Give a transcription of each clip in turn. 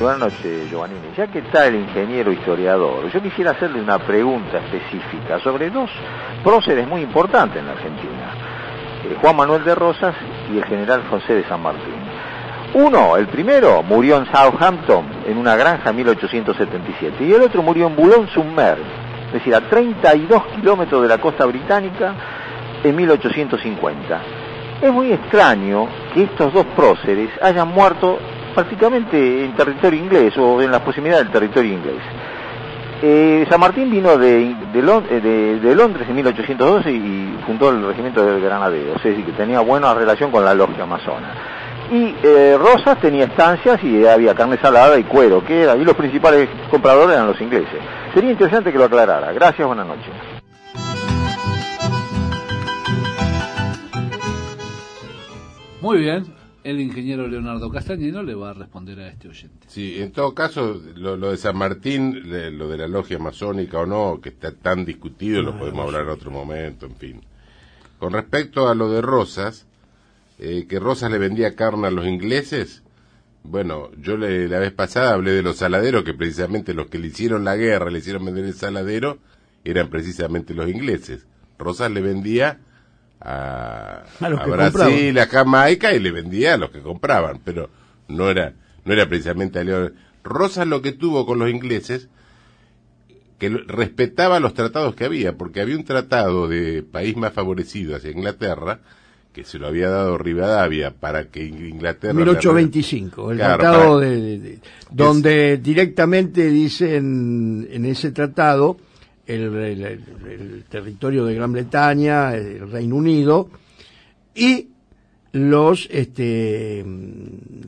Buenas noches, Giovannini. Ya que está el ingeniero historiador, yo quisiera hacerle una pregunta específica sobre dos próceres muy importantes en la Argentina. Eh, Juan Manuel de Rosas y el general José de San Martín. Uno, el primero, murió en Southampton, en una granja en 1877, y el otro murió en boulogne sur es decir, a 32 kilómetros de la costa británica, en 1850. Es muy extraño que estos dos próceres hayan muerto prácticamente en territorio inglés o en la proximidad del territorio inglés. Eh, San Martín vino de, de, eh, Londres en 1812 y fundó el regimiento del Granadero, es decir, que tenía buena relación con la logia amazona. Y eh, Rosas tenía estancias y había carne salada y cuero, que y los principales compradores eran los ingleses. Sería interesante que lo aclarara. Gracias, buenas noches. Muy bien, el ingeniero Leonardo Castañino le va a responder a este oyente. Sí, en todo caso, lo, de San Martín, lo de la logia masónica o no, que está tan discutido, lo ah, podemos hablar en otro momento, en fin. Con respecto a lo de Rosas, eh, que Rosas le vendía carne a los ingleses, bueno, yo la vez pasada hablé de los saladeros, que precisamente los que le hicieron la guerra, le hicieron vender el saladero, eran precisamente los ingleses. Rosas le vendía a, Brasil, a Jamaica y le vendía a los que compraban, pero no era, no era precisamente a León. Rosas lo que tuvo con los ingleses, que respetaba los tratados que había, porque había un tratado de país más favorecido hacia Inglaterra, que se lo había dado Rivadavia para que Inglaterra... 1825, el tratado de, donde directamente dicen en ese tratado el, territorio de Gran Bretaña, el Reino Unido, y los este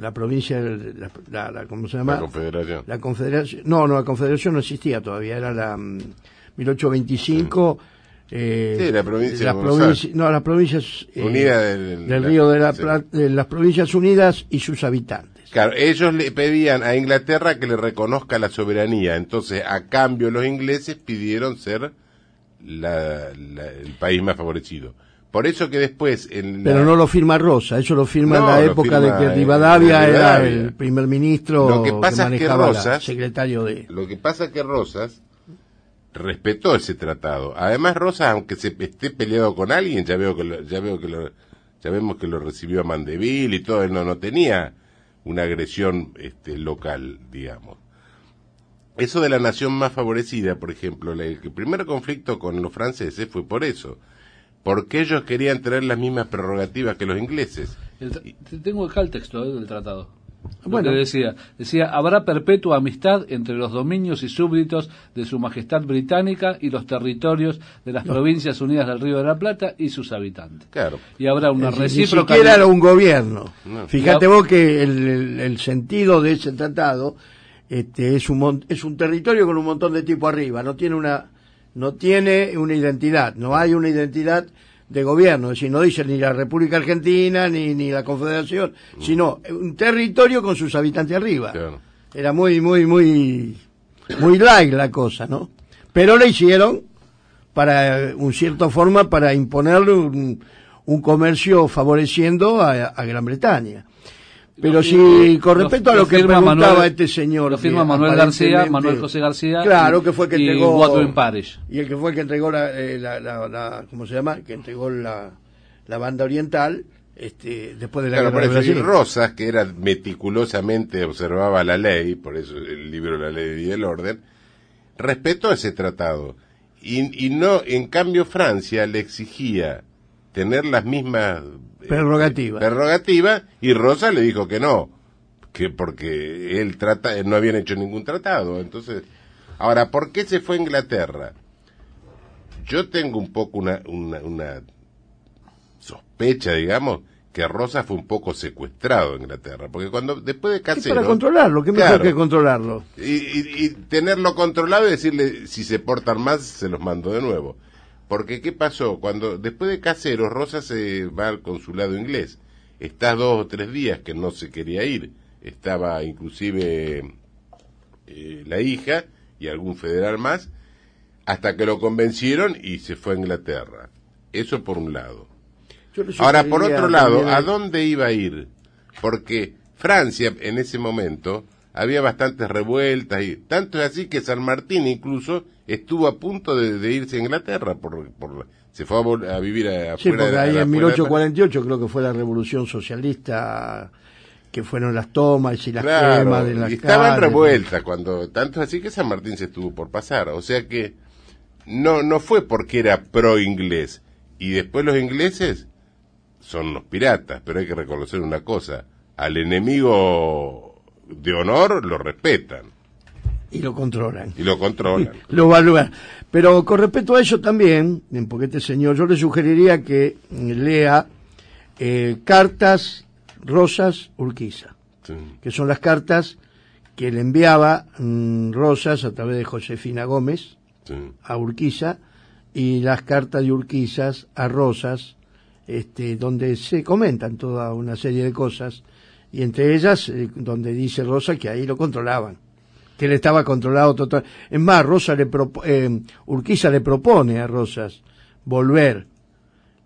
la provincia la, ¿cómo se llama? La Confederación. no, no, la Confederación no existía todavía, era la 1825 mm, Eh, la provincia, la no las provincias eh, unidas del, río de la, las provincias unidas y sus habitantes Claro, ellos le pedían a Inglaterra que le reconozca la soberanía, entonces a cambio los ingleses pidieron ser la, el país más favorecido. Por eso que después... En Pero no lo firma Rosa, eso lo firma en la época de que Rivadavia, era el primer ministro lo que, pasa es que Rosas, secretario de... Lo que pasa es que Rosas respetó ese tratado. Además Rosas, aunque se esté peleado con alguien, ya veo que ya veo que lo, ya vemos que lo recibió a Mandeville y todo, él no, no tenía una agresión este, local, digamos. Eso de la nación más favorecida, por ejemplo, el primer conflicto con los franceses fue por eso, porque ellos querían tener las mismas prerrogativas que los ingleses. tengo el texto eh, del tratado decía, decía, habrá perpetua amistad entre los dominios y súbditos de su majestad británica y los territorios de las provincias unidas del Río de la Plata y sus habitantes. Claro. Y habrá una Ni siquiera era un gobierno. Fíjate vos que el, sentido de ese tratado este, es, un, es un territorio con un montón de tipo arriba, no tiene una, no tiene una identidad, no hay una identidad de gobierno, es decir, no dice ni la República Argentina ni, ni la Confederación, mm. sino un territorio con sus habitantes arriba. Era muy, muy, muy, muy light la cosa, ¿no? Pero le hicieron, para, eh, un cierta forma, para imponerle un, comercio favoreciendo a, a Gran Bretaña. Pero sí, si, con respecto a lo, que preguntaba este señor. Lo firma Manuel García, Manuel José García. Claro, que fue que entregó. Y Y el que fue el que entregó la, eh, ¿Cómo se llama? Que entregó la, banda oriental. Este, después de la de Rosas, que era meticulosamente observaba la ley, por eso el libro La Ley y el Orden, respetó ese tratado. Y, y no, en cambio, Francia le exigía tener las mismas eh, prerrogativas. y Rosa le dijo que no, que porque él trata, eh, no habían hecho ningún tratado. Entonces, ahora, ¿por qué se fue a Inglaterra? Yo tengo un poco una, una, sospecha, digamos, que Rosa fue un poco secuestrado en Inglaterra, porque cuando después de ¿Qué para controlarlo, ¿qué mejor claro, que controlarlo? Y, y, tenerlo controlado y decirle, si se portan más, se los mando de nuevo. Porque, ¿qué pasó? Cuando después de Caseros, Rosa se va al consulado inglés. Está dos o tres días que no se quería ir. Estaba inclusive eh, la hija y algún federal más, hasta que lo convencieron y se fue a Inglaterra. Eso por un lado. Ahora, por otro lado, ¿a dónde iba a ir? Porque Francia en ese momento había bastantes revueltas y tanto es así que San Martín incluso estuvo a punto de, irse a Inglaterra por, por se fue a, vivir a, sí, afuera sí, porque ahí en 1848 creo que fue la revolución socialista que fueron las tomas y las quemas de las y estaban revueltas cuando tanto es así que San Martín se estuvo por pasar o sea que no no fue porque era pro inglés y después los ingleses son los piratas pero hay que reconocer una cosa al enemigo de honor lo respetan. Y lo controlan. Y lo controlan. lo valúan. Pero con respecto a eso también, porque este señor, yo le sugeriría que lea eh, Cartas Rosas Urquiza, que son las cartas que le enviaba mm, Rosas a través de Josefina Gómez a Urquiza y las cartas de Urquizas a Rosas, este, donde se comentan toda una serie de cosas y entre ellas eh, donde dice Rosa que ahí lo controlaban, que él estaba controlado total. Es más, Rosa le eh, Urquiza le propone a Rosas volver.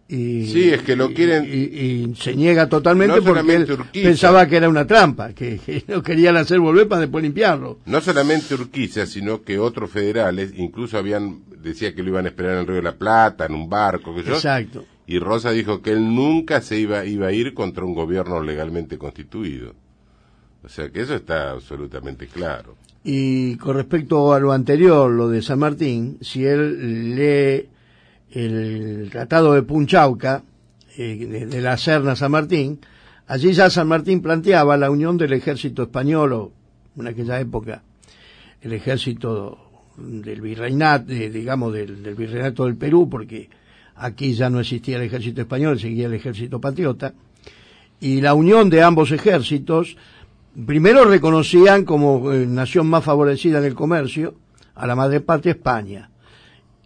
Y, sí, es que lo quieren. Y, se niega totalmente porque pensaba que era una trampa, que, no querían hacer volver para después limpiarlo. No solamente Urquiza, sino que otros federales incluso habían decía que lo iban a esperar en el Río de la Plata, en un barco, que Exacto y Rosa dijo que él nunca se iba, iba a ir contra un gobierno legalmente constituido. O sea que eso está absolutamente claro. Y con respecto a lo anterior, lo de San Martín, si él lee el Tratado de Punchauca, eh, de, la Serna San Martín, allí ya San Martín planteaba la unión del ejército español, o en aquella época, el ejército del virreinato, digamos, del virreinato del Perú, porque Aquí ya no existía el ejército español, seguía el ejército patriota. Y la unión de ambos ejércitos, primero reconocían como eh, nación más favorecida en el comercio a la madre patria España.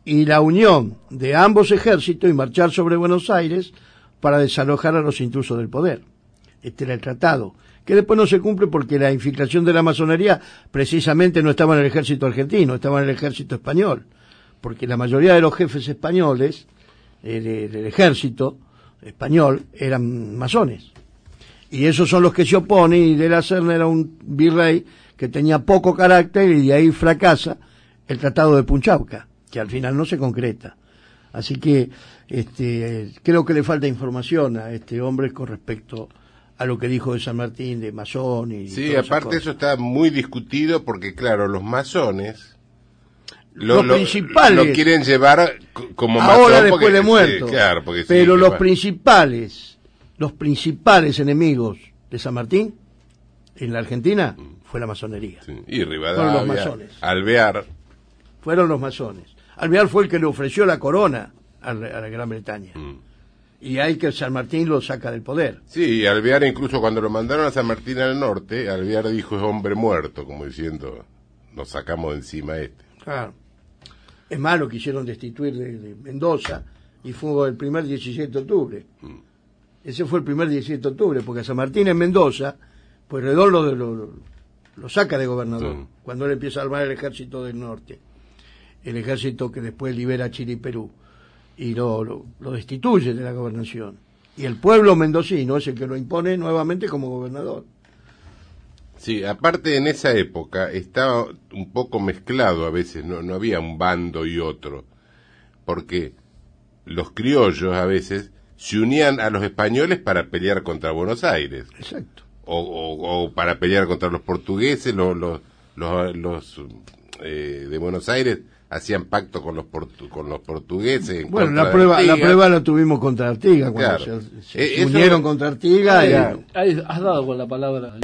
Y la unión de ambos ejércitos y marchar sobre Buenos Aires para desalojar a los intrusos del poder. Este era el tratado, que después no se cumple porque la infiltración de la masonería precisamente no estaba en el ejército argentino, estaba en el ejército español, porque la mayoría de los jefes españoles del ejército español eran masones. Y esos son los que se oponen, y de la Serna era un virrey que tenía poco carácter y de ahí fracasa el Tratado de Punchauca, que al final no se concreta. Así que este, creo que le falta información a este hombre con respecto a lo que dijo de San Martín, de masón y... Sí, aparte eso está muy discutido porque, claro, los masones los principales. Lo quieren llevar como Ahora después porque, de muerto. pero los principales, los principales enemigos de San Martín en la Argentina fue la masonería. Y Rivadavia, fueron los masones. Alvear. Fueron los masones. Alvear fue el que le ofreció la corona a, la Gran Bretaña. Mm. Y hay que San Martín lo saca del poder. Sí, y Alvear incluso cuando lo mandaron a San Martín al norte, Alvear dijo es hombre muerto, como diciendo, nos sacamos de encima este. Claro. Es más, lo quisieron destituir de, Mendoza y fue el primer 17 de octubre. Mm. Ese fue el primer 17 de octubre, porque San Martín en Mendoza, pues Redondo lo, saca de gobernador, mm. cuando él empieza a armar el ejército del norte, el ejército que después libera Chile y Perú, y lo, lo destituye de la gobernación. Y el pueblo mendocino es el que lo impone nuevamente como gobernador. Sí, aparte en esa época estaba un poco mezclado a veces, no, no había un bando y otro, porque los criollos a veces se unían a los españoles para pelear contra Buenos Aires. Exacto. O, o, para pelear contra los portugueses, los, los, los, eh, de Buenos Aires hacían pacto con los, con los portugueses. bueno, la prueba, la prueba la tuvimos contra Artiga, cuando claro. se, eh, unieron contra Artigas. has dado con la palabra.